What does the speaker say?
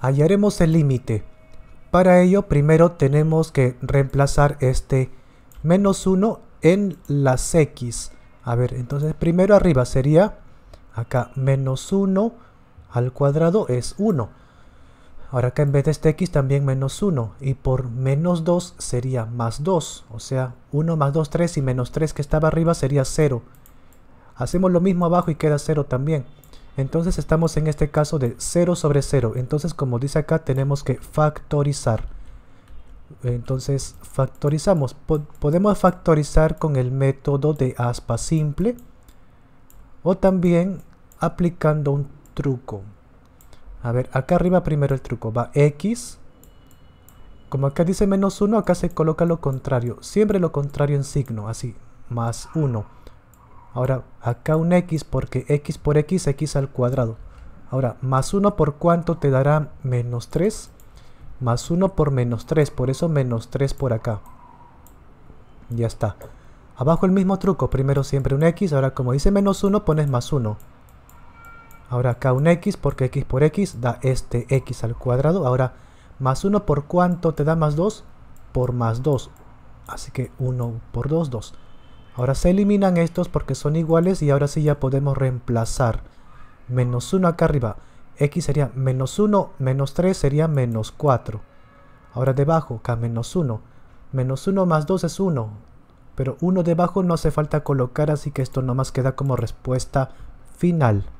hallaremos el límite. Para ello primero tenemos que reemplazar este menos 1 en las x. A ver, entonces primero arriba sería acá menos 1 al cuadrado es 1. Ahora acá en vez de este x también menos 1 y por menos 2 sería más 2. O sea, 1 más 2, 3 y menos 3 que estaba arriba sería 0. Hacemos lo mismo abajo y queda 0 también. Entonces estamos en este caso de 0 sobre 0. Entonces como dice acá tenemos que factorizar. Entonces factorizamos. podemos factorizar con el método de aspa simple. O también aplicando un truco. A ver, acá arriba primero el truco. Va x. Como acá dice menos 1, acá se coloca lo contrario. Siempre lo contrario en signo, así. Más 1 Ahora, acá un x porque x por x, x al cuadrado. Ahora, más 1 por cuánto te dará menos 3. Más 1 por menos 3, por eso menos 3 por acá. Ya está. Abajo el mismo truco, primero siempre un x, ahora como dice menos 1 pones más 1. Ahora acá un x porque x por x da este x al cuadrado. Ahora más 1 por cuánto te da más 2? Por más 2. Así que 1 por 2, 2. Ahora se eliminan estos porque son iguales y ahora sí ya podemos reemplazar. Menos 1 acá arriba. X sería menos 1, menos 3 sería menos 4. Ahora debajo, acá menos 1. Menos 1 más 2 es 1. Pero 1 debajo no hace falta colocar, así que esto nomás queda como respuesta final.